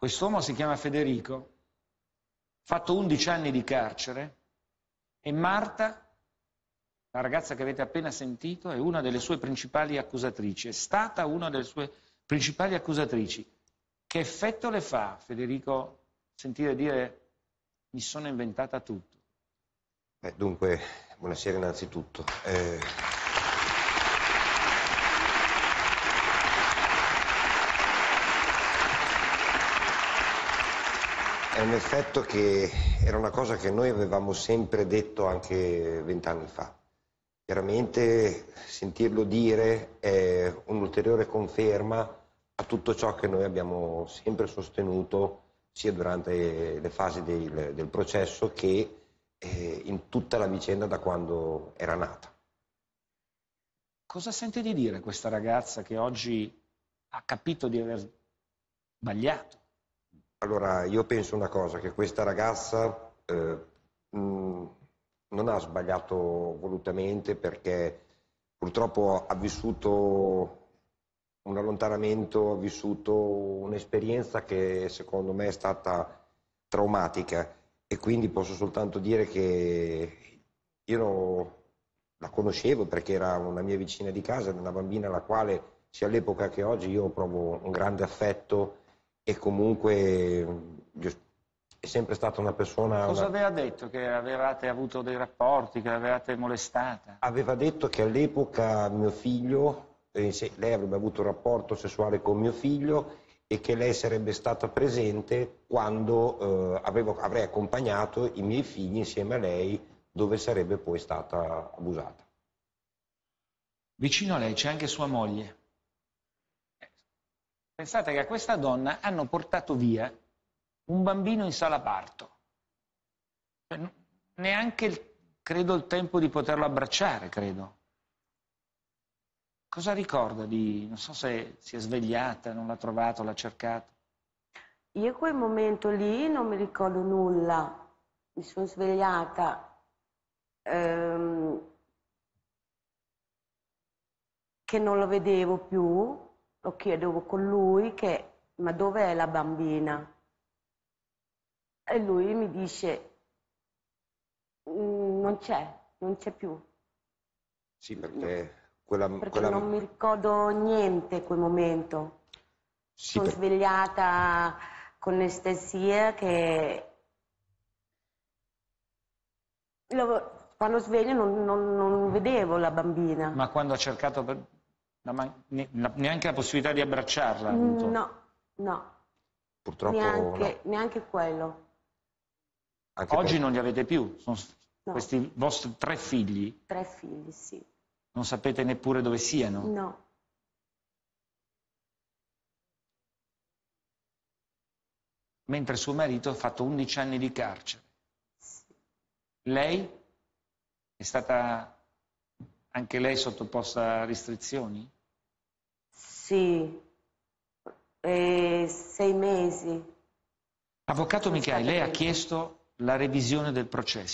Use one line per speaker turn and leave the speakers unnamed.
Quest'uomo si chiama Federico, fatto 11 anni di carcere e Marta, la ragazza che avete appena sentito, è una delle sue principali accusatrici, è stata una delle sue principali accusatrici. Che effetto le fa Federico sentire dire mi
sono inventata tutto? Beh, dunque, buonasera innanzitutto. Eh... È un effetto che era una cosa che noi avevamo sempre detto anche vent'anni fa. Chiaramente sentirlo dire è un'ulteriore conferma a tutto ciò che noi abbiamo sempre sostenuto sia durante le fasi del, del processo che eh, in tutta la vicenda da quando era nata.
Cosa sente di dire questa ragazza che oggi ha capito di aver
sbagliato? Allora, io penso una cosa, che questa ragazza eh, mh, mm, non ha sbagliato volutamente perché purtroppo ha vissuto un allontanamento, ha vissuto un'esperienza che secondo me è stata traumatica e quindi posso soltanto dire che io la conoscevo perché era una mia vicina di casa, una bambina alla quale sia all'epoca che oggi io provo un grande affetto e comunque mm, è sempre stata una persona... Cosa
una... aveva detto? Che avevate avuto dei rapporti, che l'avevate molestata?
Aveva detto che all'epoca mio figlio, eh, lei avrebbe avuto un rapporto sessuale con mio figlio e che lei sarebbe stata presente quando eh, avevo, avrei accompagnato i miei figli insieme a lei dove sarebbe poi stata abusata. Vicino a lei c'è anche sua moglie.
Pensate che a questa donna hanno portato via un bambino in sala parto. Cioè, neanche, il, credo, il tempo di poterlo abbracciare, credo. Cosa ricorda di... non so se si è svegliata, non l'ha trovato, l'ha cercato.
Io quel momento lì non mi ricordo nulla. Mi sono svegliata. Ehm, che non lo vedevo più lo chiedevo con lui che, ma dov'è la bambina? E lui mi dice, mm, non c'è, non c'è più.
Sì, perché quella... Perché quella... non
mi ricordo niente quel momento. Sì, Sono per... svegliata con anestesia che... Quando sveglio non, non, non vedevo la bambina.
Ma quando ha cercato per man- ne- neanche la possibilità di abbracciarla? No, no. Purtroppo neanche,
no. neanche quello.
Anche Oggi per... non li avete più, sono no. questi vostri tre figli.
Tre figli, sì.
Non sapete neppure dove siano? No. Mentre suo marito ha fatto 11 anni di carcere. Sì. Lei è stata anche lei sottoposta a restrizioni?
Sì, eh, sei mesi.
Avvocato Sono lei ha chiesto la revisione del processo.